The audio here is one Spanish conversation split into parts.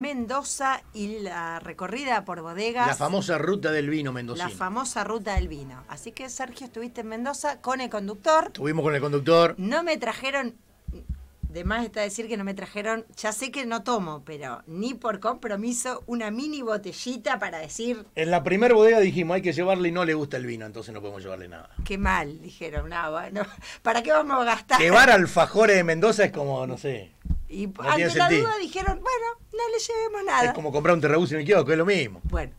Mendoza y la recorrida por bodegas. La famosa ruta del vino Mendoza. La famosa ruta del vino. Así que, Sergio, estuviste en Mendoza con el conductor. Estuvimos con el conductor. No me trajeron, de más está decir que no me trajeron, ya sé que no tomo, pero ni por compromiso, una mini botellita para decir... En la primera bodega dijimos, hay que llevarle y no le gusta el vino, entonces no podemos llevarle nada. Qué mal, dijeron, ah, no, ¿para qué vamos a gastar? Llevar alfajores de Mendoza es como, no sé... Y ante la duda dijeron, bueno, no le llevemos nada. Es como comprar un terrabús en el kiosco, es lo mismo. Bueno.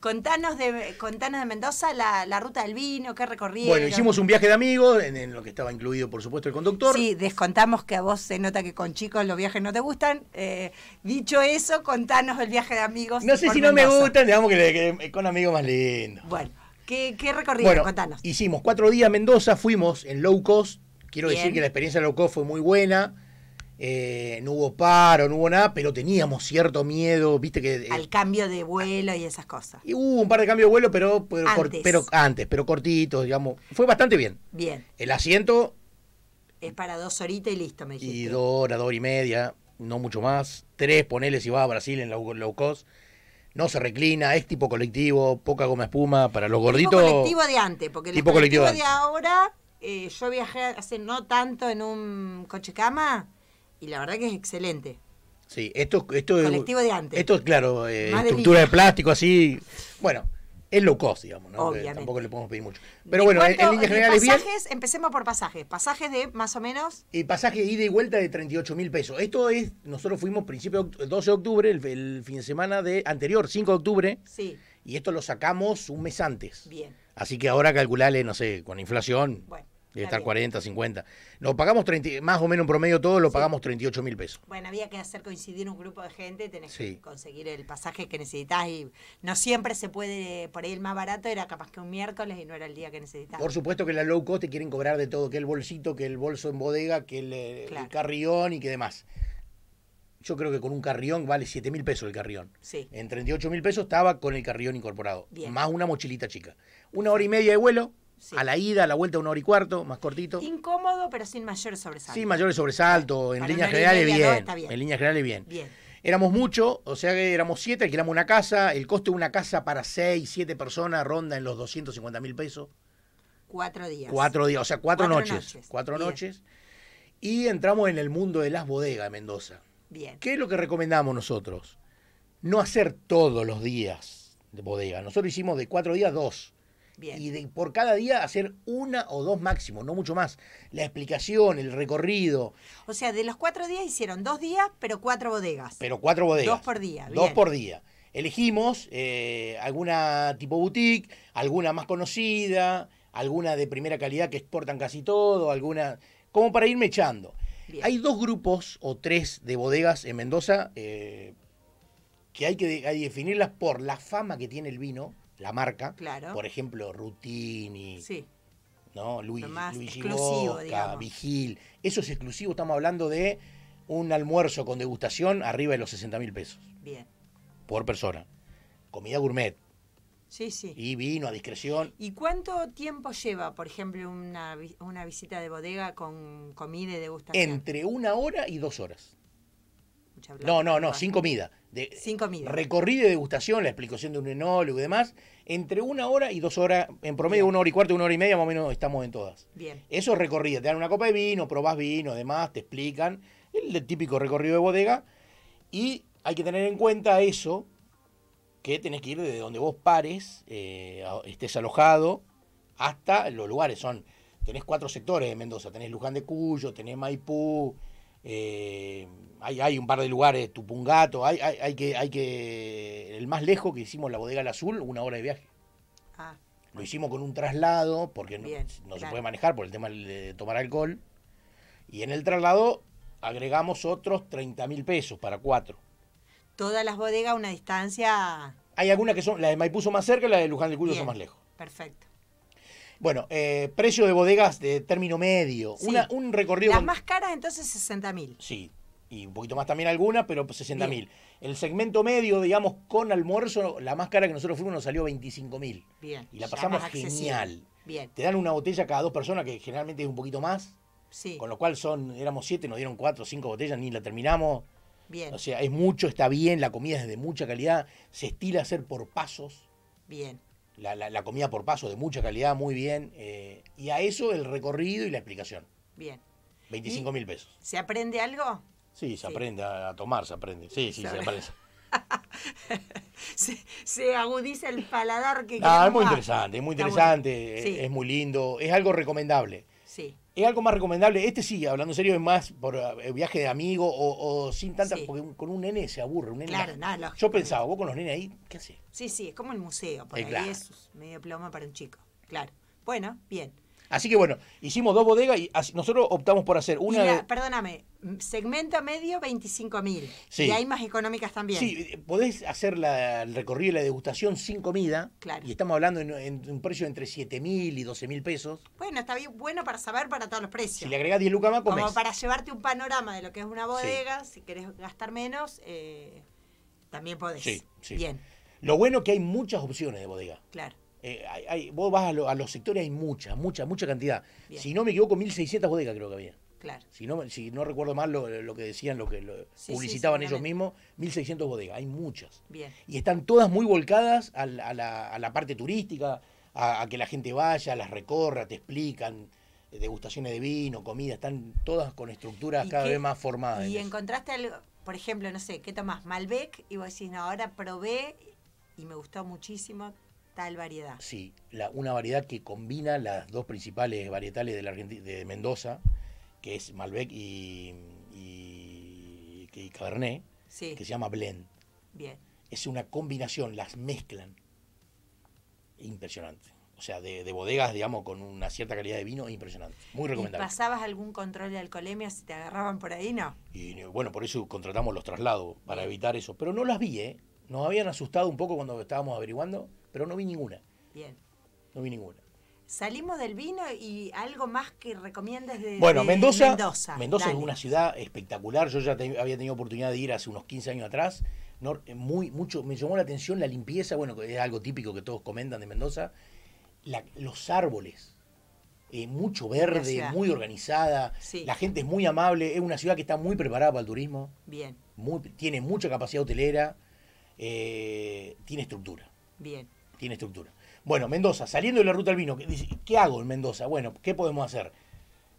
Contanos de, contanos de Mendoza la, ruta del vino, qué recorrido. Bueno, hicimos un viaje de amigos, en, lo que estaba incluido, por supuesto, el conductor. Sí, descontamos que a vos se nota que con chicos los viajes no te gustan. Eh, dicho eso, contanos el viaje de amigos. No sé si no me gustan, digamos que, con amigos más lindos. Bueno, ¿qué, qué Bueno, contanos. Hicimos cuatro días Mendoza, fuimos en low cost. Quiero decir que la experiencia low cost fue muy buena eh, no hubo paro, no hubo nada, pero teníamos cierto miedo, viste que... Eh, Al cambio de vuelo y esas cosas. Y hubo un par de cambios de vuelo, pero, pero, antes. pero cortitos, digamos. Fue bastante bien. Bien. El asiento... Es para dos horitas y listo, me dijiste. Y dos horas, dos horas y media, no mucho más. Tres, ponele si vas a Brasil en la low, cost. No se reclina, es tipo colectivo, poca goma espuma para los gorditos. Tipo colectivo de antes, porque tipo colectivo de, ahora, eh, yo viajé hace no tanto en un coche cama, y la verdad que es excelente. Sí, esto, esto es. Colectivo de antes. Esto es, claro, eh, estructura de, plástico así. Bueno, es low cost, digamos, ¿no? Tampoco le podemos pedir mucho. Pero bueno, en, líneas generales. Pasajes, empecemos por pasajes. Pasajes de más o menos. Y pasaje ida y vuelta de 38 mil pesos. Esto es. Nosotros fuimos principio 12 de octubre, el, fin de semana de anterior, 5 de octubre. Sí. Y esto lo sacamos un mes antes. Bien. Así que ahora calculale, no sé, con inflación. Bueno. Debe estar 40, 50. Nos pagamos 30, más o menos un promedio todo, lo pagamos 38 mil pesos. Bueno, había que hacer coincidir un grupo de gente, tenés que conseguir el pasaje que necesitas y no siempre se puede, por ahí el más barato era capaz que un miércoles y no era el día que necesitabas. Por supuesto que la low cost te quieren cobrar de todo, que el bolsito, que el bolso en bodega, que el, carrión y que demás. Yo creo que con un carrión vale 7 mil pesos el carrión. En 38 mil pesos estaba con el carrión incorporado, más una mochilita chica. Una hora y media de vuelo, a la ida, a la vuelta, una hora y cuarto, más cortito. Incómodo, pero sin mayor sobresalto. Sin mayor sobresalto, en líneas generales bien, En líneas generales bien. Bien. Éramos mucho, o sea que éramos siete, alquilamos una casa. El coste de una casa para seis, siete personas ronda en los 250 mil pesos. Cuatro días. Cuatro días, o sea, cuatro, noches, Cuatro noches. Y entramos en el mundo de las bodegas de Mendoza. Bien. ¿Qué es lo que recomendamos nosotros? No hacer todos los días de bodega. Nosotros hicimos de cuatro días dos. Y por cada día hacer una o dos máximos, no mucho más. La explicación, el recorrido. O sea, de los cuatro días hicieron dos días, pero cuatro bodegas. Pero cuatro bodegas. Dos por día. Dos por día. Elegimos eh, alguna tipo boutique, alguna más conocida, alguna de primera calidad que exportan casi todo, alguna. como para irme echando. Hay dos grupos o tres de bodegas en Mendoza eh, que hay que definirlas por la fama que tiene el vino la marca. Claro. Por ejemplo, Rutini. Sí. ¿no? Luis, Luigi Vigil. Eso es exclusivo, estamos hablando de un almuerzo con degustación arriba de los 60 mil pesos. Bien. Por persona. Comida gourmet. Sí, sí. Y vino a discreción. ¿Y cuánto tiempo lleva, por ejemplo, una, una visita de bodega con comida y degustación? Entre una hora y dos horas. No, no, no, sin comida de Sin recorrido y degustación, la explicación de un enólogo y demás, entre una hora y dos horas, en promedio una hora y cuarto, una hora y media más o menos estamos en todas. Bien. Eso es recorrido, te dan una copa de vino, probás vino, demás, te explican, el típico recorrido de bodega, y hay que tener en cuenta eso, que tenés que ir desde donde vos pares, eh, estés alojado, hasta los lugares, son, tenés cuatro sectores de Mendoza, tenés Luján de Cuyo, tenés Maipú, eh, hay, un par de lugares, Tupungato, hay, hay, hay, que, hay que. El más lejos que hicimos la bodega al azul, una hora de viaje. Ah. Lo hicimos con un traslado, porque no, se puede manejar por el tema de tomar alcohol. Y en el traslado agregamos otros 30 mil pesos para cuatro. Todas las bodegas a una distancia. Hay algunas que son, las de Maipú más cerca y la de Luján del Cuyo son más lejos. Perfecto. Bueno, eh, precio de bodegas de término medio. Una, un recorrido. Las más caras entonces 60 mil. Sí, y un poquito más también alguna, pero 60 pues mil. El segmento medio, digamos, con almuerzo, la más cara que nosotros fuimos nos salió 25 mil. Bien. Y la pasamos genial. Bien. Te dan una botella cada dos personas, que generalmente es un poquito más. Sí. Con lo cual son, éramos siete, nos dieron cuatro o cinco botellas, ni la terminamos. Bien. O sea, es mucho, está bien, la comida es de mucha calidad, se estila hacer por pasos. Bien la, la, comida por paso de mucha calidad, muy bien. Eh, y a eso el recorrido y la explicación. Bien. 25 mil pesos. ¿Se aprende algo? Sí, se aprende a, tomar, se aprende. Sí, sí, se, aprende. se, agudiza el paladar que... Ah, es muy interesante, es muy interesante, es, muy lindo, es algo recomendable. Sí es algo más recomendable. Este sí, hablando en serio, es más por eh, viaje de amigo o, sin tanta, porque con un nene se aburre. Un nene claro, nada, Yo pensaba, vos con los nenes ahí, ¿qué haces? Sí, sí, es como el museo, por eh, ahí es medio plomo para un chico. Claro. Bueno, bien. Así que bueno, hicimos dos bodegas y nosotros optamos por hacer una. perdóname, segmento medio 25.000 mil. Y hay más económicas también. Sí, podés hacer la, el recorrido y la degustación sin comida. Claro. Y estamos hablando en, un precio entre 7 mil y 12 mil pesos. Bueno, está bien, bueno para saber para todos los precios. Si le agregás 10 lucas más, comés. Como para llevarte un panorama de lo que es una bodega, si querés gastar menos, eh, también podés. Sí, sí. Bien. Lo bueno es que hay muchas opciones de bodega. Claro. Eh, vos vas a, los sectores, hay muchas mucha, mucha cantidad. Si no me equivoco, 1.600 bodegas creo que había. Claro. Si no, si no recuerdo mal lo, que decían, lo que publicitaban ellos mismos, 1.600 bodegas, hay muchas. Bien. Y están todas muy volcadas a la, parte turística, a, que la gente vaya, las recorra, te explican eh, degustaciones de vino, comida, están todas con estructuras cada vez más formadas. Y encontraste algo, por ejemplo, no sé, ¿qué tomás? Malbec, y vos decís, no, ahora probé y me gustó muchísimo, tal variedad. Sí, la, una variedad que combina las dos principales varietales de, la de Mendoza, que es Malbec y, y, Cabernet, que se llama Blend. Bien. Es una combinación, las mezclan. Impresionante. O sea, de, bodegas, digamos, con una cierta calidad de vino, impresionante. Muy recomendable. ¿Pasabas algún control de alcoholemia si te agarraban por ahí, no? Y bueno, por eso contratamos los traslados, para evitar eso. Pero no las vi, ¿eh? Nos habían asustado un poco cuando estábamos averiguando pero no vi ninguna. Bien. No vi ninguna. Salimos del vino y algo más que recomiendas de Bueno, Mendoza. Mendoza, Mendoza es una ciudad espectacular. Yo ya había tenido oportunidad de ir hace unos 15 años atrás. Eh, muy, mucho, me llamó la atención la limpieza, bueno, es algo típico que todos comentan de Mendoza. los árboles, eh, mucho verde, muy organizada. La gente es muy amable. Es una ciudad que está muy preparada para el turismo. Bien. tiene mucha capacidad hotelera. Eh, tiene estructura. Bien tiene estructura. Bueno, Mendoza, saliendo de la ruta al vino, ¿qué hago en Mendoza? Bueno, ¿qué podemos hacer?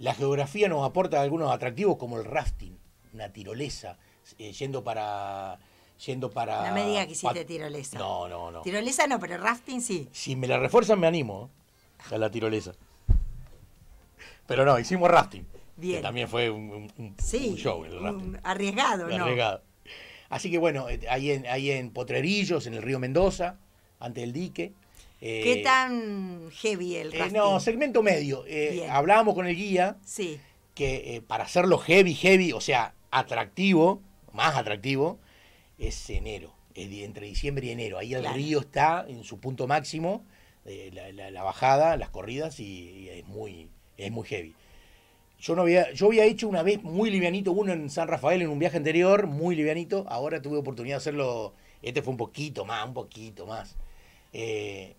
La geografía nos aporta algunos atractivos como el rafting, una tirolesa, eh, yendo para yendo para. No me diga que hiciste tirolesa. No, no, no. Tirolesa no, pero rafting sí. Si me la refuerzan, me animo ¿eh? a la tirolesa. Pero no, hicimos rafting. Bien. Que también fue un, show el rafting. arriesgado, ¿no? Arriesgado. Así que bueno, eh, ahí en, ahí en Potrerillos, en el río Mendoza, ante el dique. Eh, ¿Qué tan heavy el eh, no, segmento medio. Eh, hablábamos con el guía sí. que para hacerlo heavy, heavy, o sea, atractivo, más atractivo, es enero, es entre diciembre y enero. Ahí el río está en su punto máximo, la, bajada, las corridas, y, y, es, muy, es muy heavy. Yo, no había, yo había hecho una vez muy livianito uno en San Rafael en un viaje anterior, muy livianito. Ahora tuve oportunidad de hacerlo este fue un poquito más, un poquito más. Eh,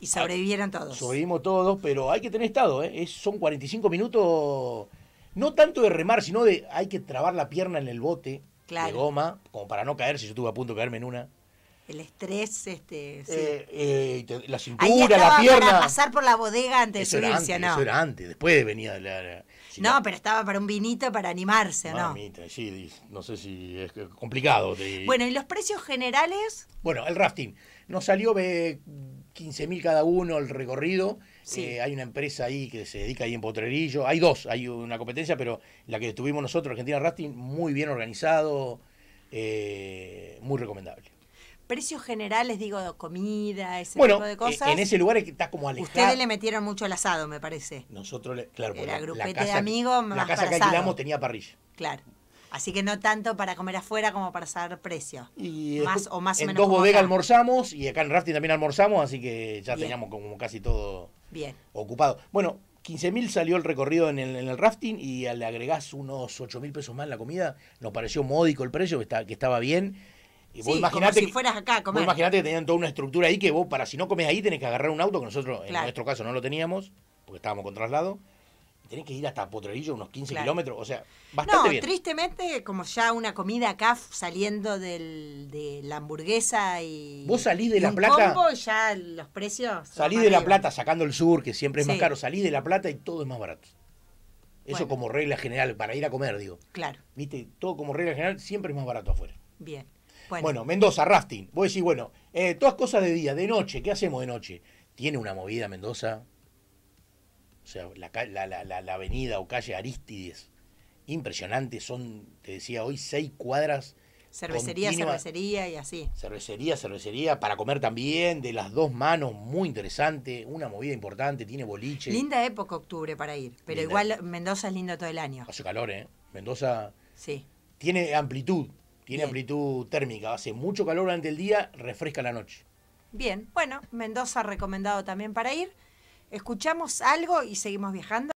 y sobrevivieron todos. Sobrevivimos todos, pero hay que tener estado, ¿eh? son 45 minutos, no tanto de remar, sino de hay que trabar la pierna en el bote de goma, como para no caer Si Yo estuve a punto de caerme en una el estrés, este, eh, eh, la cintura, la pierna. pasar por la bodega antes de subirse, ¿no? Eso era antes, después venía la. no, pero estaba para un vinito para animarse, ¿no? sí, no sé si es complicado. Bueno, ¿y los precios generales? Bueno, el rafting. Nos salió 15 mil cada uno el recorrido. Eh, hay una empresa ahí que se dedica ahí en Potrerillo. Hay dos, hay una competencia, pero la que tuvimos nosotros, Argentina Rafting, muy bien organizado, muy recomendable precios generales, digo, de comida, ese tipo de eh, cosas. Bueno, En ese lugar está como alejado. Ustedes le metieron mucho el asado, me parece. Nosotros, claro, Era la casa, de amigos, La casa que alquilamos tenía parrilla. Claro. Así que no tanto para comer afuera como para saber precio. más o más menos. En dos bodegas almorzamos y acá en Rafting también almorzamos, así que ya teníamos como casi todo Bien. ocupado. Bueno, 15.000 salió el recorrido en el, rafting y le agregás unos 8.000 pesos más en la comida. Nos pareció módico el precio, que, está, que estaba bien. Y imagínate si fueras acá a Imagínate que tenían toda una estructura ahí que vos, para si no comes ahí, tenés que agarrar un auto, que nosotros en nuestro caso no lo teníamos, porque estábamos con traslado. tenés que ir hasta Potrerillo, unos 15 kilómetros, o sea, bastante no, tristemente, como ya una comida acá saliendo del, de la hamburguesa y. Vos salís de La Plata. ya los precios. Salís de La Plata sacando el sur, que siempre es más caro, salís de La Plata y todo es más barato. Eso como regla general, para ir a comer, digo. Claro. Viste, todo como regla general siempre es más barato afuera. Bien. Bueno. Mendoza, rafting. a decir, bueno, eh, todas cosas de día, de noche, ¿qué hacemos de noche? Tiene una movida Mendoza. O sea, la, la, la, avenida o calle Aristides, impresionante, son, te decía hoy, seis cuadras Cervecería, cervecería y así. Cervecería, cervecería, para comer también, de las dos manos, muy interesante, una movida importante, tiene boliche. Linda época octubre para ir, pero igual Mendoza es lindo todo el año. Hace calor, ¿eh? Mendoza sí. tiene amplitud, tiene amplitud térmica, hace mucho calor durante el día, refresca la noche. Bien, bueno, Mendoza recomendado también para ir. Escuchamos algo y seguimos viajando.